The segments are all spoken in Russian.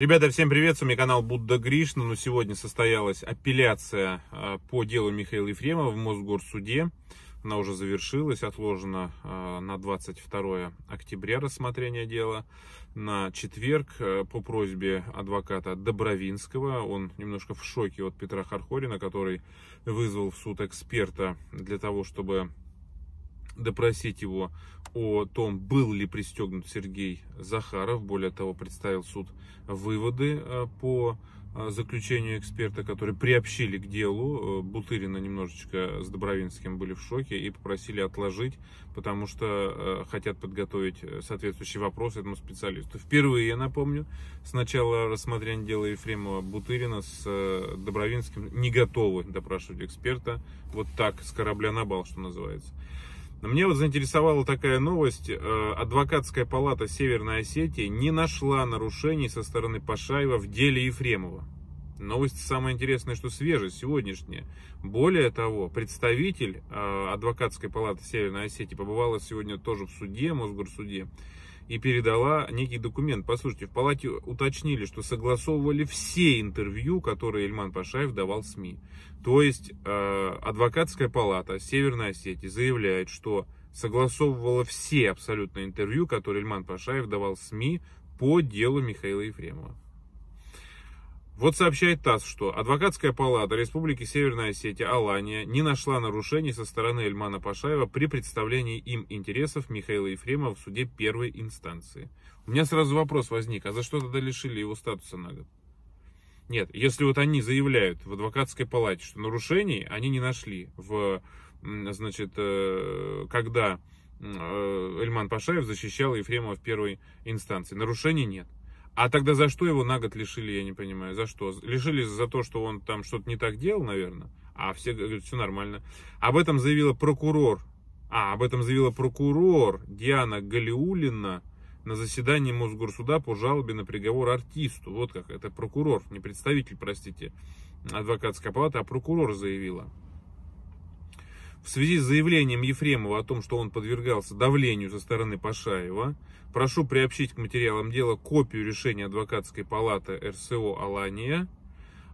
Ребята, всем привет, с вами канал Будда Гришна, но ну, сегодня состоялась апелляция а, по делу Михаила Ефремова в Мосгорсуде. Она уже завершилась, отложена а, на 22 октября рассмотрение дела. На четверг а, по просьбе адвоката Добровинского, он немножко в шоке от Петра Хархорина, который вызвал в суд эксперта для того, чтобы допросить его о том, был ли пристегнут Сергей Захаров. Более того, представил суд выводы э, по э, заключению эксперта, которые приобщили к делу. Э, Бутырина немножечко с Добровинским были в шоке и попросили отложить, потому что хотят подготовить соответствующий вопрос этому специалисту. Впервые, я напомню, с начала рассмотрения дела Ефремова Бутырина с Добровинским не готовы допрашивать эксперта. Вот так, с корабля на бал, что называется мне вот заинтересовала такая новость. Э, адвокатская палата Северной Осетии не нашла нарушений со стороны Пашаева в деле Ефремова. Новость самая интересная, что свежая, сегодняшняя. Более того, представитель э, адвокатской палаты Северной Осетии побывала сегодня тоже в суде, Мосгорсуде, и передала некий документ. Послушайте, в палате уточнили, что согласовывали все интервью, которые Эльман Пашаев давал СМИ. То есть э, адвокатская палата Северной Осетии заявляет, что согласовывала все абсолютно интервью, которые Эльман Пашаев давал СМИ по делу Михаила Ефремова. Вот сообщает ТАСС, что Адвокатская палата Республики Северная Осетия Алания не нашла нарушений со стороны Эльмана Пашаева при представлении им интересов Михаила Ефремова в суде первой инстанции. У меня сразу вопрос возник, а за что тогда лишили его статуса на год? Нет, если вот они заявляют в адвокатской палате, что нарушений они не нашли, в, значит, э, когда э, Эльман Пашаев защищал Ефремова в первой инстанции, нарушений нет. А тогда за что его на год лишили, я не понимаю, за что? Лишили за то, что он там что-то не так делал, наверное, а все говорят, все нормально. Об этом заявила прокурор, а, об этом заявила прокурор Диана Галиулина на заседании Мосгорсуда по жалобе на приговор артисту. Вот как, это прокурор, не представитель, простите, адвокатской палаты, а прокурор заявила. В связи с заявлением Ефремова о том, что он подвергался давлению со стороны Пашаева, прошу приобщить к материалам дела копию решения адвокатской палаты РСО «Алания»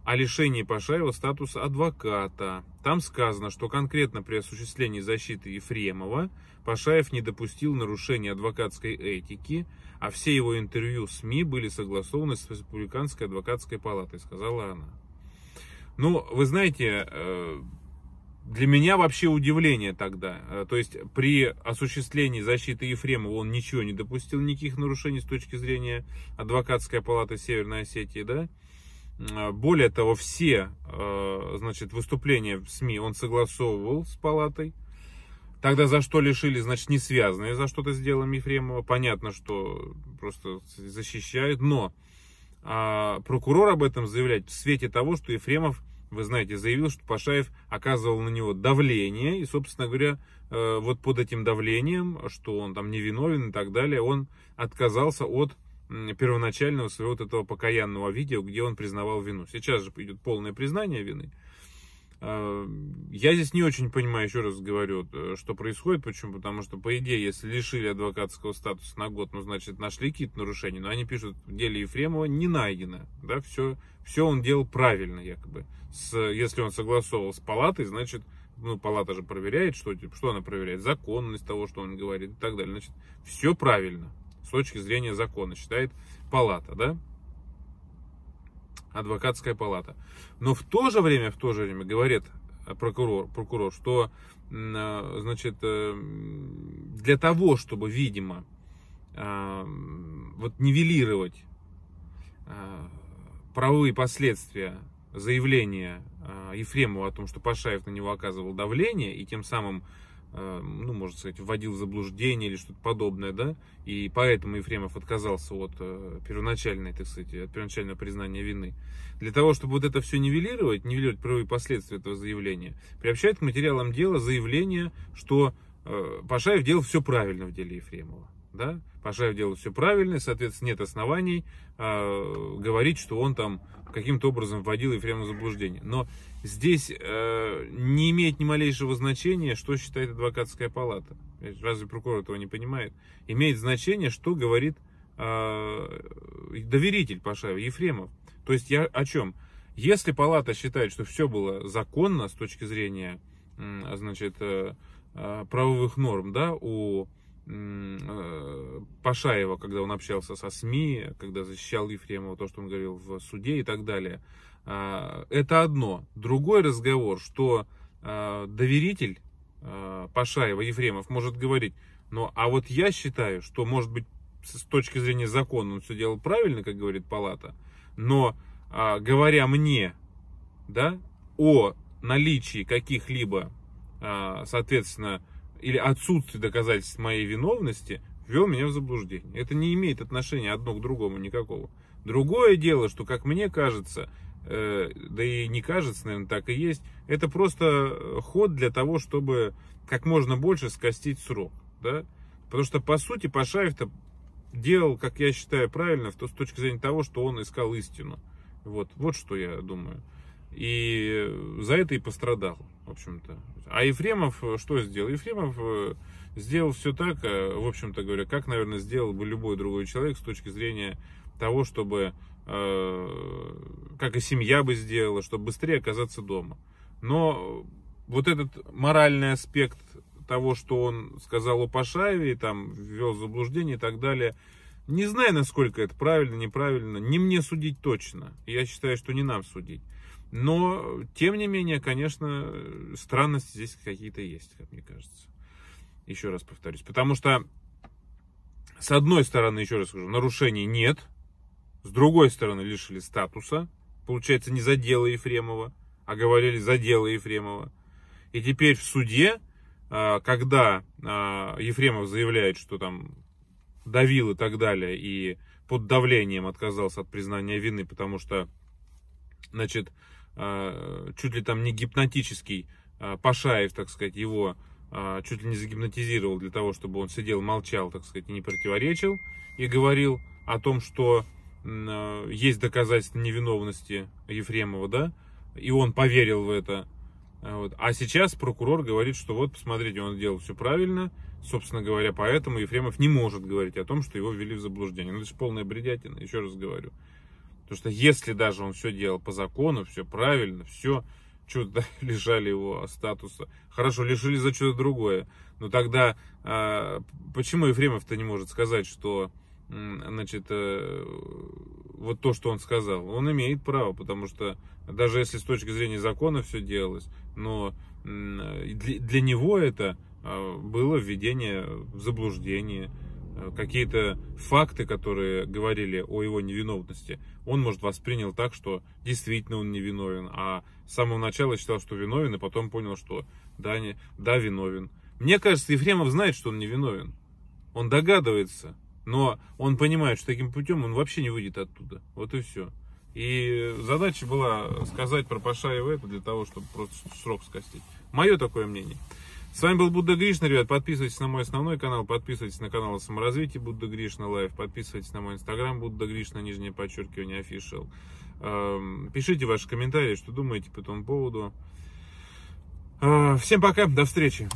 о лишении Пашаева статуса адвоката. Там сказано, что конкретно при осуществлении защиты Ефремова Пашаев не допустил нарушения адвокатской этики, а все его интервью СМИ были согласованы с Республиканской адвокатской палатой, сказала она. Ну, вы знаете, э, для меня вообще удивление тогда. Э, то есть при осуществлении защиты Ефремова он ничего не допустил, никаких нарушений с точки зрения адвокатской палаты Северной Осетии, да? А, более того, все э, значит, выступления в СМИ он согласовывал с палатой. Тогда за что лишили, значит, не связанные за что-то с делом Ефремова. Понятно, что просто защищают, но а, прокурор об этом заявляет в свете того, что Ефремов – вы знаете, заявил, что Пашаев оказывал на него давление, и, собственно говоря, э, вот под этим давлением, что он там невиновен и так далее, он отказался от первоначального своего вот этого покаянного видео, где он признавал вину. Сейчас же идет полное признание вины. Э, я здесь не очень понимаю, еще раз говорю, э, что происходит. Почему? Потому что, по идее, если лишили адвокатского статуса на год, ну, значит, нашли какие-то нарушения. Но они пишут, в деле Ефремова не найдено. Да, все, все он делал правильно, якобы. С, если он согласовал с палатой, значит, ну, палата же проверяет, что, типа, что она проверяет, законность того, что он говорит и так далее. Значит, все правильно с точки зрения закона, считает палата, да? адвокатская палата. Но в то же время, в то же время говорит э, прокурор, прокурор что э, значит, э, для того, чтобы, видимо, вот нивелировать правовые последствия заявления Ефремова о том, что Пашаев на него оказывал давление и тем самым Э, ну, можно сказать, вводил в заблуждение или что-то подобное, да, и поэтому Ефремов отказался от э, первоначальной, так сказать, от первоначального признания вины. Для того, чтобы вот это все нивелировать, нивелировать правовые последствия этого заявления, приобщает к материалам дела заявление, что э, Пашаев делал все правильно в деле Ефремова, да, Пашаев делал все правильно, соответственно, нет оснований э, говорить, что он там каким-то образом вводил Ефремова в заблуждение. Но Здесь э, не имеет ни малейшего значения, что считает адвокатская палата. Э, разве прокурор этого не понимает? Имеет значение, что говорит э, доверитель Пашаева, Ефремов. То есть я о чем? Если палата считает, что все было законно с точки зрения значит, э, э, правовых норм да, у Э, Пашаева, когда он общался со СМИ, когда защищал Ефремова, то, что он говорил в суде и так далее. А, это одно. Другой разговор, что а, доверитель а, Пашаева, Ефремов, может говорить, ну, а вот я считаю, что, может быть, с точки зрения закона он все делал правильно, как говорит палата, но говоря мне, да, о наличии каких-либо, соответственно, или отсутствие доказательств моей виновности ввел меня в заблуждение. Это не имеет отношения одно к другому никакого. Другое дело, что, как мне кажется, э, да и не кажется, наверное, так и есть, это просто э, ход для того, чтобы как можно больше скостить срок. Да? Потому что, по сути, Пашаев-то делал, как я считаю, правильно, то, с точки зрения того, что он искал истину. Вот, вот что я думаю. И за это и пострадал, в общем-то. А Ефремов э, что сделал? Ефремов э, сделал все так, э, в общем-то говоря, как, наверное, сделал бы любой другой человек с точки зрения того, чтобы, э, как и семья бы сделала, чтобы быстрее оказаться дома. Но вот этот моральный аспект того, что он сказал о Пашаеве, там, ввел заблуждение и так далее, не знаю, насколько это правильно, неправильно, не мне судить точно. Я считаю, что не нам судить. Но, тем не менее, конечно, странности здесь какие-то есть, как мне кажется. Еще раз повторюсь. Потому что, с одной стороны, еще раз скажу, нарушений нет. С другой стороны, лишили статуса. Получается, не за дело Ефремова, а говорили за дело Ефремова. И теперь в суде, а, когда а, Ефремов заявляет, что там давил и так далее, и под давлением отказался от признания вины, потому что значит, а, чуть ли там не гипнотический а, Пашаев, так сказать, его а, чуть ли не загипнотизировал для того, чтобы он сидел, молчал, так сказать, и не противоречил, и говорил о том, что есть доказательства невиновности Ефремова, да, и он поверил в это. Вот. А сейчас прокурор говорит, что вот, посмотрите, он делал все правильно, собственно говоря, поэтому Ефремов не может говорить о том, что его ввели в заблуждение. Ну, это же полная бредятина, еще раз говорю. Потому что если даже он все делал по закону, все правильно, все, что то лишали его статуса. Хорошо, лишили за что-то другое. Но тогда э, почему Ефремов-то не может сказать, что значит, э, вот то, что он сказал, он имеет право, потому что даже если с точки зрения закона все делалось, но для, для него это а, было введение в заблуждение, Э, какие-то факты, которые говорили о его невиновности, он, может, воспринял так, что действительно он невиновен, а с самого начала считал, что виновен, и потом понял, что да, не, да виновен. Мне кажется, Ефремов знает, что он невиновен. Он догадывается, но он понимает, что таким путем он вообще не выйдет оттуда. Вот и все. И задача была сказать про Пашаева это для того, чтобы просто срок скостить. Мое такое мнение. С вами был Будда Гришна, ребят. Подписывайтесь на мой основной канал, подписывайтесь на канал о саморазвитии Будда Гришна Лайф, подписывайтесь на мой инстаграм Будда Гришна, нижнее подчеркивание, official. Эм, пишите ваши комментарии, что думаете по этому поводу. Э, всем пока, до встречи.